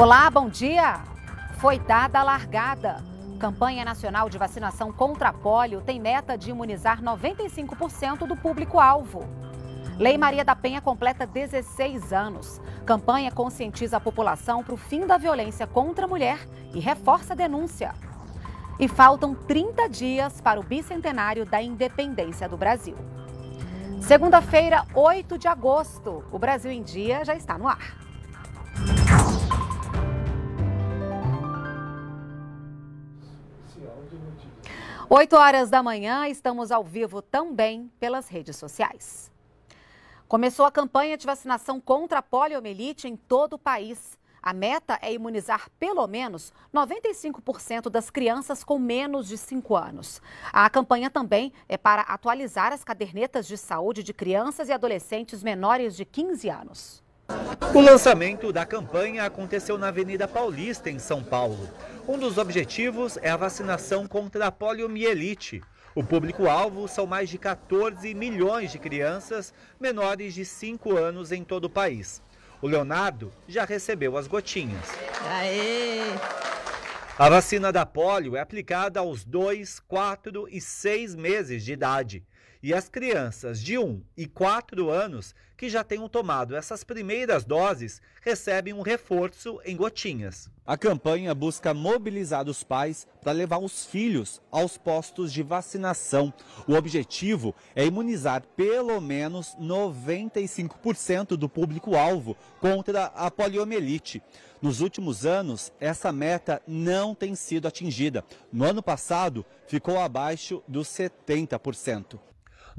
Olá, bom dia! Foi dada a largada. Campanha Nacional de Vacinação contra Pólio tem meta de imunizar 95% do público-alvo. Lei Maria da Penha completa 16 anos. Campanha conscientiza a população para o fim da violência contra a mulher e reforça a denúncia. E faltam 30 dias para o bicentenário da independência do Brasil. Segunda-feira, 8 de agosto, o Brasil em Dia já está no ar. 8 horas da manhã, estamos ao vivo também pelas redes sociais. Começou a campanha de vacinação contra a poliomielite em todo o país. A meta é imunizar pelo menos 95% das crianças com menos de 5 anos. A campanha também é para atualizar as cadernetas de saúde de crianças e adolescentes menores de 15 anos. O lançamento da campanha aconteceu na Avenida Paulista, em São Paulo. Um dos objetivos é a vacinação contra a poliomielite. O público-alvo são mais de 14 milhões de crianças menores de 5 anos em todo o país. O Leonardo já recebeu as gotinhas. Aê! A vacina da polio é aplicada aos 2, 4 e 6 meses de idade. E as crianças de 1 e 4 anos que já tenham tomado essas primeiras doses recebem um reforço em gotinhas. A campanha busca mobilizar os pais para levar os filhos aos postos de vacinação. O objetivo é imunizar pelo menos 95% do público-alvo contra a poliomielite. Nos últimos anos, essa meta não tem sido atingida. No ano passado, ficou abaixo dos 70%.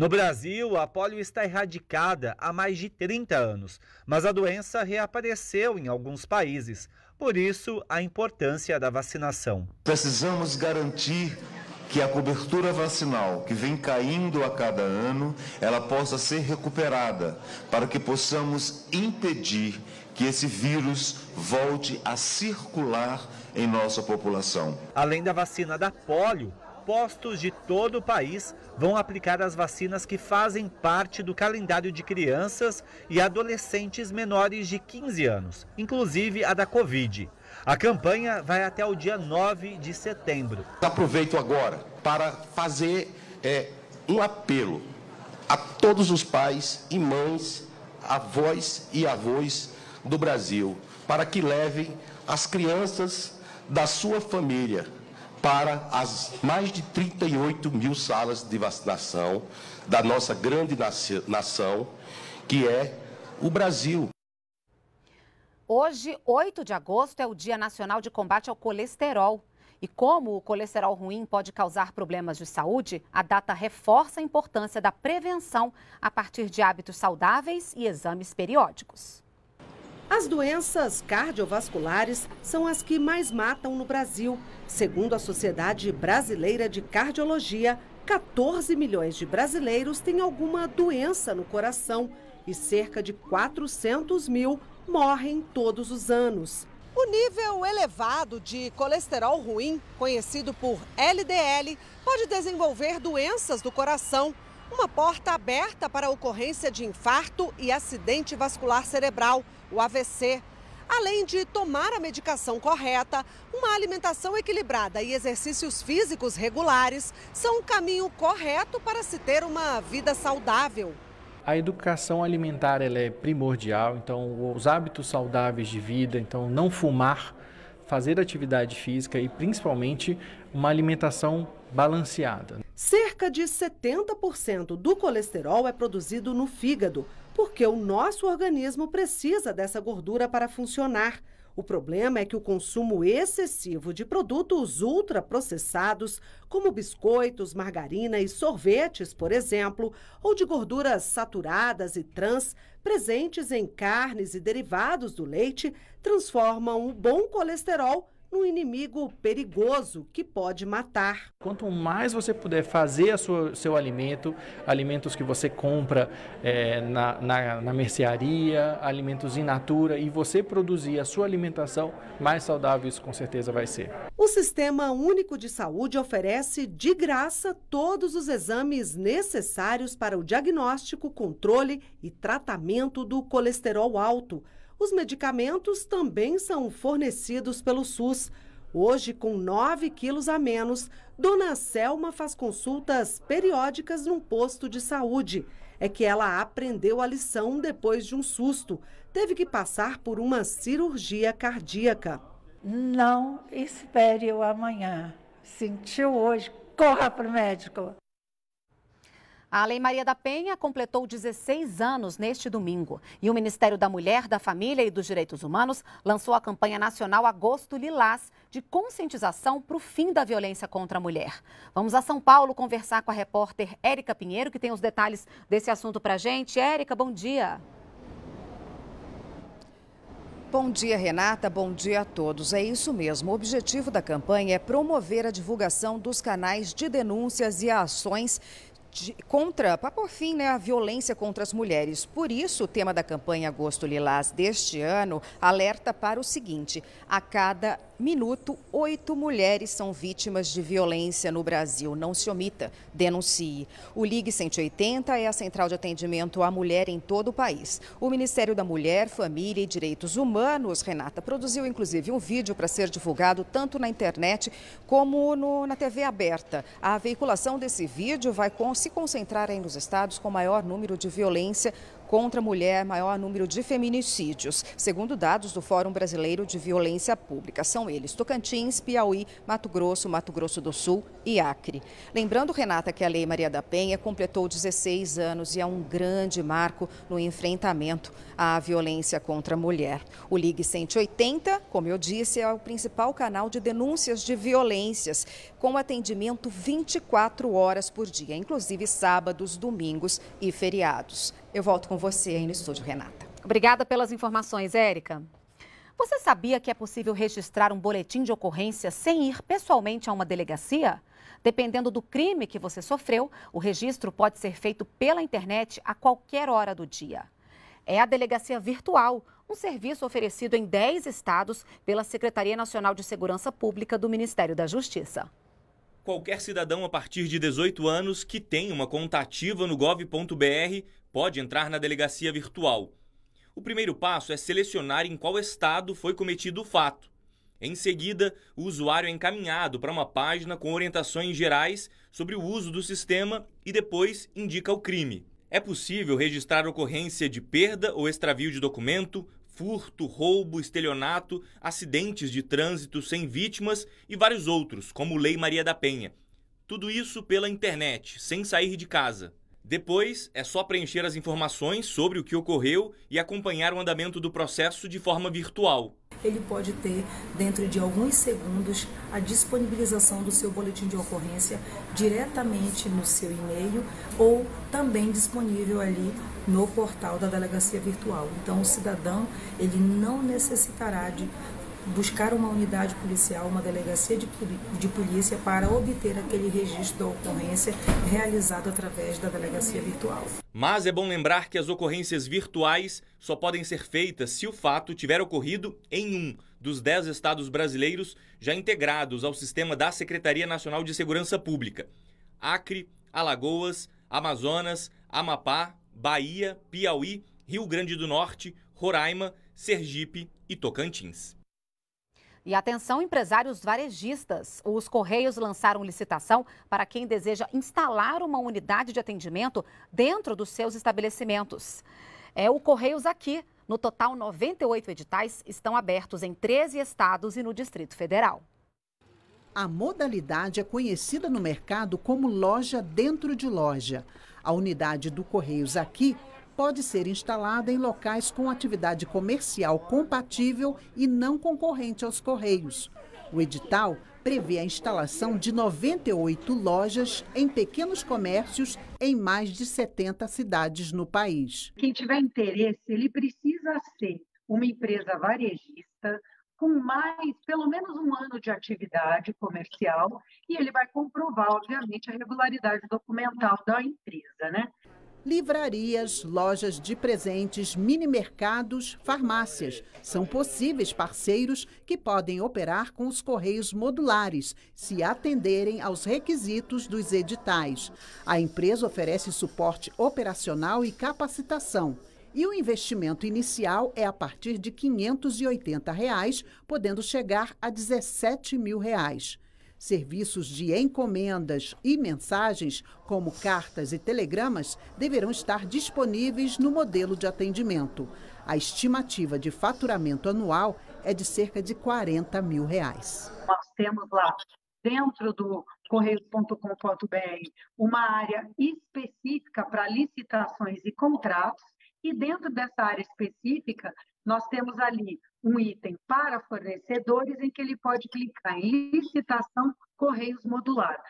No Brasil, a polio está erradicada há mais de 30 anos, mas a doença reapareceu em alguns países. Por isso, a importância da vacinação. Precisamos garantir que a cobertura vacinal que vem caindo a cada ano, ela possa ser recuperada, para que possamos impedir que esse vírus volte a circular em nossa população. Além da vacina da polio, postos de todo o país vão aplicar as vacinas que fazem parte do calendário de crianças e adolescentes menores de 15 anos, inclusive a da Covid. A campanha vai até o dia 9 de setembro. Aproveito agora para fazer é, um apelo a todos os pais e mães, avós e avós do Brasil, para que levem as crianças da sua família para as mais de 38 mil salas de vacinação da nossa grande nação, que é o Brasil. Hoje, 8 de agosto, é o Dia Nacional de Combate ao Colesterol. E como o colesterol ruim pode causar problemas de saúde, a data reforça a importância da prevenção a partir de hábitos saudáveis e exames periódicos. As doenças cardiovasculares são as que mais matam no Brasil. Segundo a Sociedade Brasileira de Cardiologia, 14 milhões de brasileiros têm alguma doença no coração e cerca de 400 mil morrem todos os anos. O nível elevado de colesterol ruim, conhecido por LDL, pode desenvolver doenças do coração uma porta aberta para a ocorrência de infarto e acidente vascular cerebral, o AVC. Além de tomar a medicação correta, uma alimentação equilibrada e exercícios físicos regulares são o caminho correto para se ter uma vida saudável. A educação alimentar ela é primordial, então os hábitos saudáveis de vida, então não fumar, fazer atividade física e principalmente uma alimentação balanceada. Cerca de 70% do colesterol é produzido no fígado, porque o nosso organismo precisa dessa gordura para funcionar. O problema é que o consumo excessivo de produtos ultraprocessados, como biscoitos, margarina e sorvetes, por exemplo, ou de gorduras saturadas e trans, presentes em carnes e derivados do leite, transformam o bom colesterol num inimigo perigoso que pode matar. Quanto mais você puder fazer a sua, seu alimento, alimentos que você compra é, na, na, na mercearia, alimentos in natura, e você produzir a sua alimentação, mais saudável isso com certeza vai ser. O Sistema Único de Saúde oferece de graça todos os exames necessários para o diagnóstico, controle e tratamento do colesterol alto os medicamentos também são fornecidos pelo SUS. Hoje, com 9 quilos a menos, Dona Selma faz consultas periódicas num posto de saúde. É que ela aprendeu a lição depois de um susto. Teve que passar por uma cirurgia cardíaca. Não espere o amanhã. Sentiu hoje, corra para o médico. A Lei Maria da Penha completou 16 anos neste domingo e o Ministério da Mulher, da Família e dos Direitos Humanos lançou a campanha nacional Agosto Lilás de conscientização para o fim da violência contra a mulher. Vamos a São Paulo conversar com a repórter Érica Pinheiro, que tem os detalhes desse assunto para a gente. Érica, bom dia. Bom dia, Renata. Bom dia a todos. É isso mesmo. O objetivo da campanha é promover a divulgação dos canais de denúncias e ações de, contra, para por fim, né, a violência contra as mulheres. Por isso, o tema da campanha Agosto Lilás deste ano alerta para o seguinte: a cada minuto, oito mulheres são vítimas de violência no Brasil. Não se omita, denuncie. O Ligue 180 é a central de atendimento à mulher em todo o país. O Ministério da Mulher, Família e Direitos Humanos, Renata, produziu inclusive um vídeo para ser divulgado tanto na internet como no, na TV aberta. A veiculação desse vídeo vai constar se concentrarem nos estados com maior número de violência contra a mulher, maior número de feminicídios, segundo dados do Fórum Brasileiro de Violência Pública. São eles Tocantins, Piauí, Mato Grosso, Mato Grosso do Sul e Acre. Lembrando, Renata, que a Lei Maria da Penha completou 16 anos e é um grande marco no enfrentamento à violência contra a mulher. O Ligue 180, como eu disse, é o principal canal de denúncias de violências, com atendimento 24 horas por dia, inclusive sábados, domingos e feriados. Eu volto com você aí no estúdio, Renata. Obrigada pelas informações, Érica. Você sabia que é possível registrar um boletim de ocorrência sem ir pessoalmente a uma delegacia? Dependendo do crime que você sofreu, o registro pode ser feito pela internet a qualquer hora do dia. É a Delegacia Virtual, um serviço oferecido em 10 estados pela Secretaria Nacional de Segurança Pública do Ministério da Justiça. Qualquer cidadão a partir de 18 anos que tem uma contativa no gov.br pode entrar na delegacia virtual. O primeiro passo é selecionar em qual estado foi cometido o fato. Em seguida, o usuário é encaminhado para uma página com orientações gerais sobre o uso do sistema e depois indica o crime. É possível registrar ocorrência de perda ou extravio de documento, furto, roubo, estelionato, acidentes de trânsito sem vítimas e vários outros, como Lei Maria da Penha. Tudo isso pela internet, sem sair de casa. Depois, é só preencher as informações sobre o que ocorreu e acompanhar o andamento do processo de forma virtual. Ele pode ter, dentro de alguns segundos, a disponibilização do seu boletim de ocorrência diretamente no seu e-mail ou também disponível ali no portal da delegacia virtual. Então, o cidadão ele não necessitará de buscar uma unidade policial, uma delegacia de, de polícia para obter aquele registro da ocorrência realizado através da delegacia virtual. Mas é bom lembrar que as ocorrências virtuais só podem ser feitas se o fato tiver ocorrido em um dos dez estados brasileiros já integrados ao sistema da Secretaria Nacional de Segurança Pública: Acre, Alagoas, Amazonas, Amapá, Bahia, Piauí, Rio Grande do Norte, Roraima, Sergipe e Tocantins. E atenção, empresários varejistas. Os Correios lançaram licitação para quem deseja instalar uma unidade de atendimento dentro dos seus estabelecimentos. É o Correios aqui. No total, 98 editais estão abertos em 13 estados e no Distrito Federal. A modalidade é conhecida no mercado como loja dentro de loja. A unidade do Correios aqui pode ser instalada em locais com atividade comercial compatível e não concorrente aos Correios. O edital prevê a instalação de 98 lojas em pequenos comércios em mais de 70 cidades no país. Quem tiver interesse, ele precisa ser uma empresa varejista com mais, pelo menos um ano de atividade comercial e ele vai comprovar, obviamente, a regularidade documental da empresa, né? Livrarias, lojas de presentes, mini mercados, farmácias são possíveis parceiros que podem operar com os correios modulares, se atenderem aos requisitos dos editais. A empresa oferece suporte operacional e capacitação. E o investimento inicial é a partir de R$ 580, reais, podendo chegar a R$ 17 mil. Reais. Serviços de encomendas e mensagens, como cartas e telegramas, deverão estar disponíveis no modelo de atendimento. A estimativa de faturamento anual é de cerca de 40 mil reais. Nós temos lá dentro do correios.com.br uma área específica para licitações e contratos e dentro dessa área específica nós temos ali um item para fornecedores em que ele pode clicar em licitação Correios Modular.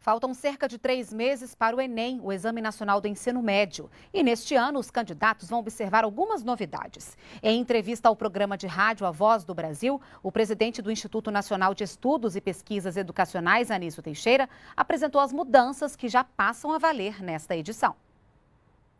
Faltam cerca de três meses para o Enem, o Exame Nacional do Ensino Médio. E neste ano, os candidatos vão observar algumas novidades. Em entrevista ao programa de rádio A Voz do Brasil, o presidente do Instituto Nacional de Estudos e Pesquisas Educacionais, Anísio Teixeira, apresentou as mudanças que já passam a valer nesta edição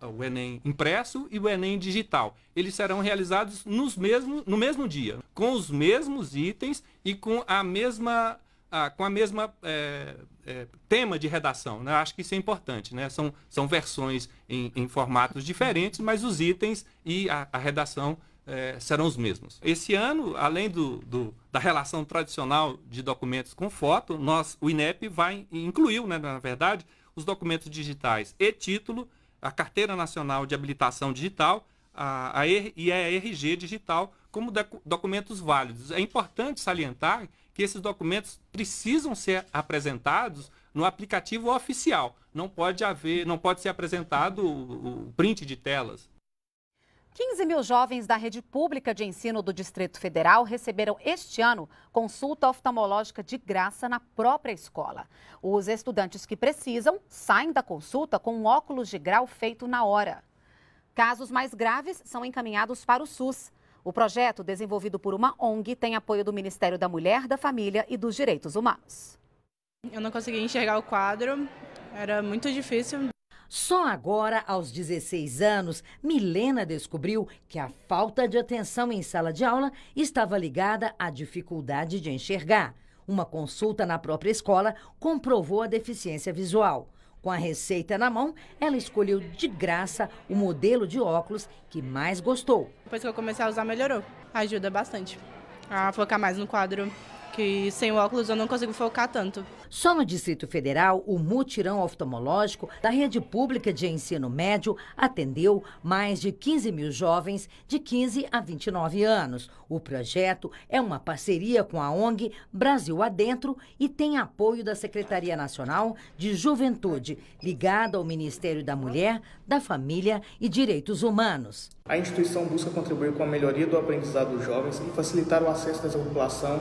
o Enem impresso e o Enem digital. Eles serão realizados nos mesmo, no mesmo dia, com os mesmos itens e com a mesma, a, com a mesma é, é, tema de redação. Né? Acho que isso é importante. Né? São, são versões em, em formatos diferentes, mas os itens e a, a redação é, serão os mesmos. Esse ano, além do, do, da relação tradicional de documentos com foto, nós, o INEP vai incluiu, né, na verdade, os documentos digitais e título a Carteira Nacional de Habilitação Digital a, a e a RG Digital como documentos válidos. É importante salientar que esses documentos precisam ser apresentados no aplicativo oficial. Não pode haver, não pode ser apresentado o, o print de telas. 15 mil jovens da rede pública de ensino do Distrito Federal receberam este ano consulta oftalmológica de graça na própria escola. Os estudantes que precisam saem da consulta com um óculos de grau feito na hora. Casos mais graves são encaminhados para o SUS. O projeto, desenvolvido por uma ONG, tem apoio do Ministério da Mulher, da Família e dos Direitos Humanos. Eu não consegui enxergar o quadro, era muito difícil. Só agora, aos 16 anos, Milena descobriu que a falta de atenção em sala de aula estava ligada à dificuldade de enxergar. Uma consulta na própria escola comprovou a deficiência visual. Com a receita na mão, ela escolheu de graça o modelo de óculos que mais gostou. Depois que eu comecei a usar, melhorou. Ajuda bastante a focar mais no quadro que sem óculos eu não consigo focar tanto. Só no Distrito Federal, o mutirão oftalmológico da rede pública de ensino médio atendeu mais de 15 mil jovens de 15 a 29 anos. O projeto é uma parceria com a ONG Brasil Adentro e tem apoio da Secretaria Nacional de Juventude, ligada ao Ministério da Mulher, da Família e Direitos Humanos. A instituição busca contribuir com a melhoria do aprendizado dos jovens e facilitar o acesso dessa população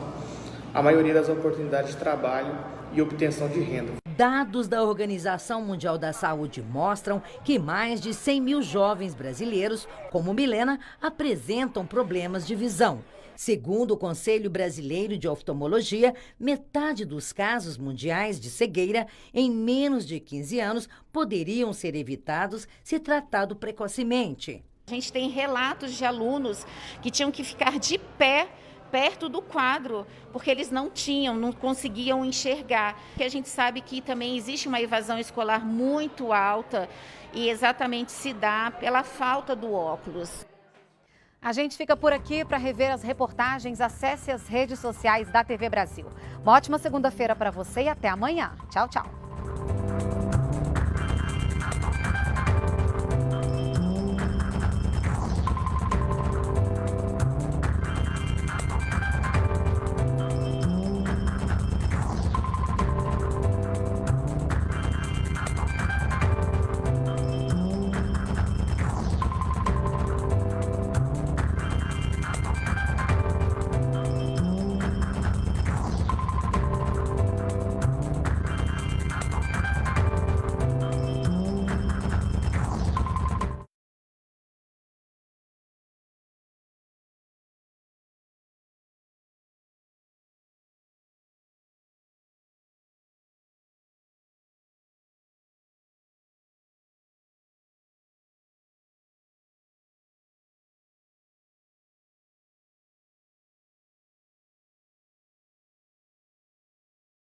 a maioria das oportunidades de trabalho e obtenção de renda. Dados da Organização Mundial da Saúde mostram que mais de 100 mil jovens brasileiros, como Milena, apresentam problemas de visão. Segundo o Conselho Brasileiro de Oftalmologia, metade dos casos mundiais de cegueira em menos de 15 anos poderiam ser evitados se tratado precocemente. A gente tem relatos de alunos que tinham que ficar de pé perto do quadro, porque eles não tinham, não conseguiam enxergar. Que a gente sabe que também existe uma evasão escolar muito alta e exatamente se dá pela falta do óculos. A gente fica por aqui para rever as reportagens. Acesse as redes sociais da TV Brasil. Uma ótima segunda-feira para você e até amanhã. Tchau, tchau.